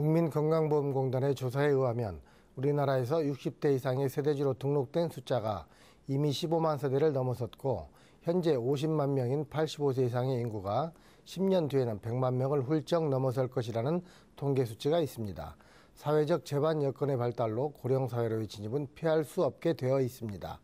국민건강보험공단의 조사에 의하면 우리나라에서 60대 이상의 세대주로 등록된 숫자가 이미 15만 세대를 넘어섰고 현재 50만 명인 85세 이상의 인구가 10년 뒤에는 100만 명을 훌쩍 넘어설 것이라는 통계 수치가 있습니다. 사회적 재반 여건의 발달로 고령 사회로의 진입은 피할 수 없게 되어 있습니다.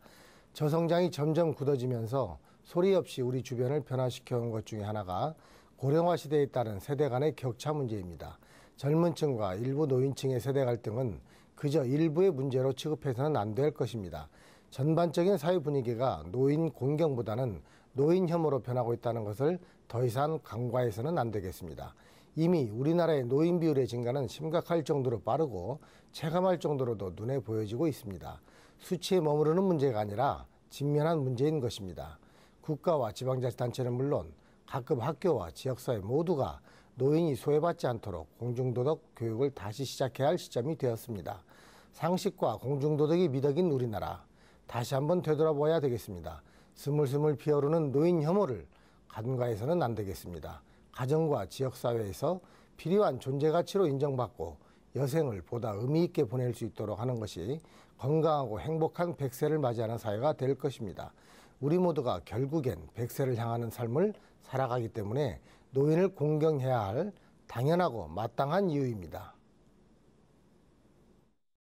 저성장이 점점 굳어지면서 소리 없이 우리 주변을 변화시켜 온것 중에 하나가 고령화 시대에 따른 세대 간의 격차 문제입니다. 젊은 층과 일부 노인층의 세대 갈등은 그저 일부의 문제로 취급해서는 안 될 것입니다. 전반적인 사회 분위기가 노인 공경보다는 노인 혐오로 변하고 있다는 것을 더 이상 간과해서는 안 되겠습니다. 이미 우리나라의 노인 비율의 증가는 심각할 정도로 빠르고 체감할 정도로도 눈에 보여지고 있습니다. 수치에 머무르는 문제가 아니라 직면한 문제인 것입니다. 국가와 지방자치단체는 물론 가급 학교와 지역사회 모두가 노인이 소외받지 않도록 공중도덕 교육을 다시 시작해야 할 시점이 되었습니다. 상식과 공중도덕이 미덕인 우리나라 다시 한번 되돌아보아야 되겠습니다. 스물스물 피어오르는 노인 혐오를 간과해서는 안 되겠습니다. 가정과 지역사회에서 필요한 존재가치로 인정받고 여생을 보다 의미 있게 보낼 수 있도록 하는 것이 건강하고 행복한 백세를 맞이하는 사회가 될 것입니다. 우리 모두가 결국엔 백세를 향하는 삶을 살아가기 때문에 노인을 공경해야 할 당연하고 마땅한 이유입니다.